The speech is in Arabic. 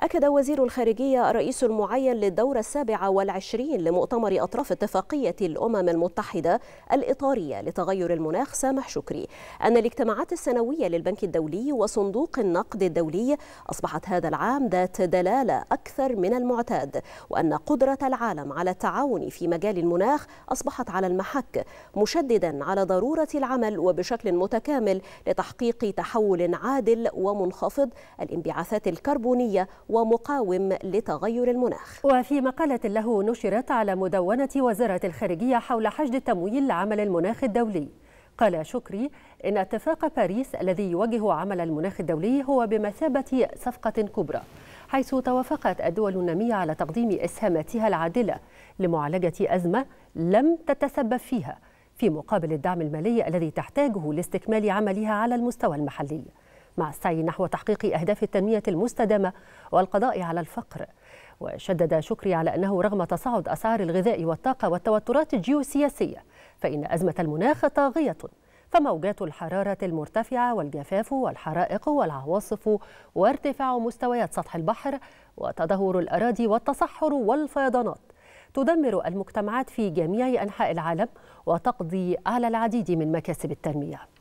أكد وزير الخارجية الرئيس المعين للدورة السابعة والعشرين لمؤتمر أطراف اتفاقية الأمم المتحدة الإطارية لتغير المناخ سامح شكري أن الاجتماعات السنوية للبنك الدولي وصندوق النقد الدولي أصبحت هذا العام ذات دلالة أكثر من المعتاد وأن قدرة العالم على التعاون في مجال المناخ أصبحت على المحك مشددا على ضرورة العمل وبشكل متكامل لتحقيق تحول عادل ومنخفض الانبعاثات الكربونية ومقاوم لتغير المناخ وفي مقالة له نشرت على مدونة وزارة الخارجية حول حشد التمويل لعمل المناخ الدولي قال شكري إن اتفاق باريس الذي يوجه عمل المناخ الدولي هو بمثابة صفقة كبرى حيث توافقت الدول النامية على تقديم إسهاماتها العادلة لمعالجة أزمة لم تتسبب فيها في مقابل الدعم المالي الذي تحتاجه لاستكمال عملها على المستوى المحلي مع السعي نحو تحقيق أهداف التنمية المستدامة والقضاء على الفقر وشدد شكري على أنه رغم تصاعد أسعار الغذاء والطاقة والتوترات الجيوسياسية فإن أزمة المناخ طاغية فموجات الحرارة المرتفعة والجفاف والحرائق والعواصف وارتفاع مستويات سطح البحر وتدهور الأراضي والتصحر والفيضانات تدمر المجتمعات في جميع أنحاء العالم وتقضي على العديد من مكاسب التنمية